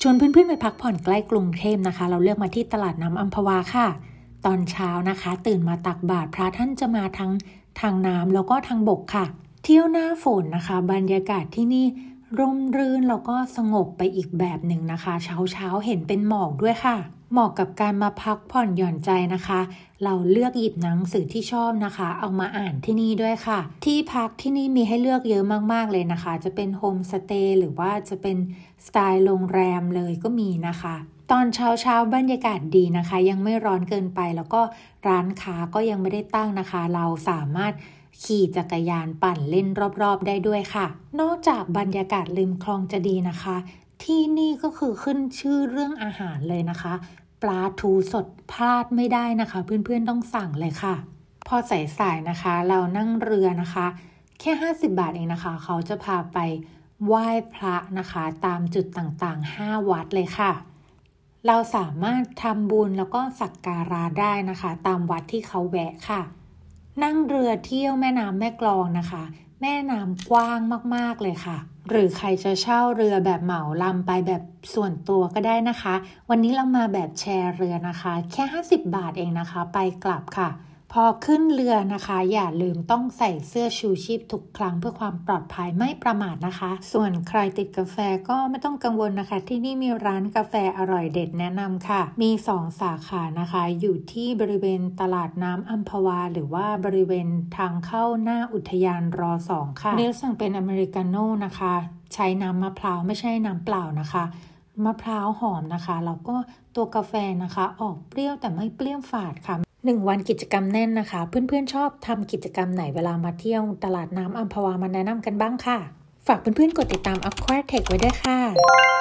ชวนเพื่อนๆไปพักผ่อนใกล้กรุงเทพนะคะ เราเลือกมาที่ตลาดน้ำอัมพวาค่ะ ตอนเช้านะคะ ตื่นมาตักบาตรพระท่านจะมาทั้งทางน้ำแล้วก็ทางบกค่ะ เที่ยวหน้าฝนนะคะ บรรยากาศที่นี่ร่มรื่นแล้วก็สงบไปอีกแบบหนึ่งนะคะ เช้าเช้าเห็นเป็นหมอกด้วยค่ะ เหมาะกับการมาพักผ่อนหย่อนใจนะคะ เราเลือกหยิบหนังสือที่ชอบนะคะ เอามาอ่านที่นี่ด้วยค่ะ ที่พักที่นี่มีให้เลือกเยอะมากๆเลยนะคะ จะเป็นโฮมสเตย์หรือว่าจะเป็นสไตล์โรงแรมเลยก็มีนะคะตอนเช้าเช้าบรรยากาศดีนะคะ ยังไม่ร้อนเกินไป แล้วก็ร้านค้าก็ยังไม่ได้ตั้งนะคะ เราสามารถขี่จักรยานปั่นเล่นรอบๆ ได้ด้วยค่ะ นอกจากบรรยากาศริมคลองจะดีนะคะ ที่นี่ก็คือขึ้นชื่อเรื่องอาหารเลยนะคะ ปลาทูสดพลาดไม่ได้นะคะเพื่อนๆต้องสั่งเลยค่ะ พอสายๆนะคะเรานั่งเรือนะคะ แค่50 บาทเองนะคะ เขาจะพาไปไหว้พระนะคะตามจุดต่างๆ5 วัดเลยค่ะเราสามารถทำบุญแล้วก็สักการะได้นะคะตามวัดที่เขาแวะค่ะ นั่งเรือเที่ยวแม่น้ำแม่กลองนะคะ แม่น้ำกว้างมากๆเลยค่ะ หรือใครจะเช่าเรือแบบเหมาลำไปแบบส่วนตัวก็ได้นะคะ วันนี้เรามาแบบแชร์เรือนะคะ แค่ 50 บาทเองนะคะ ไปกลับค่ะพอขึ้นเรือนะคะ อย่าลืมต้องใส่เสื้อชูชีพทุกครั้งเพื่อความปลอดภัยไม่ประมาทนะคะ ส่วนใครติดกาแฟก็ไม่ต้องกังวลนะคะ ที่นี่มีร้านกาแฟอร่อยเด็ดแนะนำค่ะ มี 2 สาขานะคะ อยู่ที่บริเวณตลาดน้ำอัมพวา หรือว่าบริเวณทางเข้าหน้าอุทยานรอสองค่ะเนื้อสั่งเป็นอเมริกาโน่นะคะ ใช้น้ำมะพร้าวไม่ใช่น้ำเปล่านะคะมะพร้าวหอมนะคะแล้วก็ตัวกาแฟนะคะ ออกเปรี้ยวแต่ไม่เปรี้ยวฝาดค่ะ1 วันกิจกรรมแน่นนะคะ เพื่อน ๆ ชอบทำกิจกรรมไหนเวลามาเที่ยว ตลาดน้ำอัมพวามาแนะนำกันบ้างค่ะ ฝากเพื่อน ๆ กดติดตาม a q u a Tech ไว้ด้วยค่ะ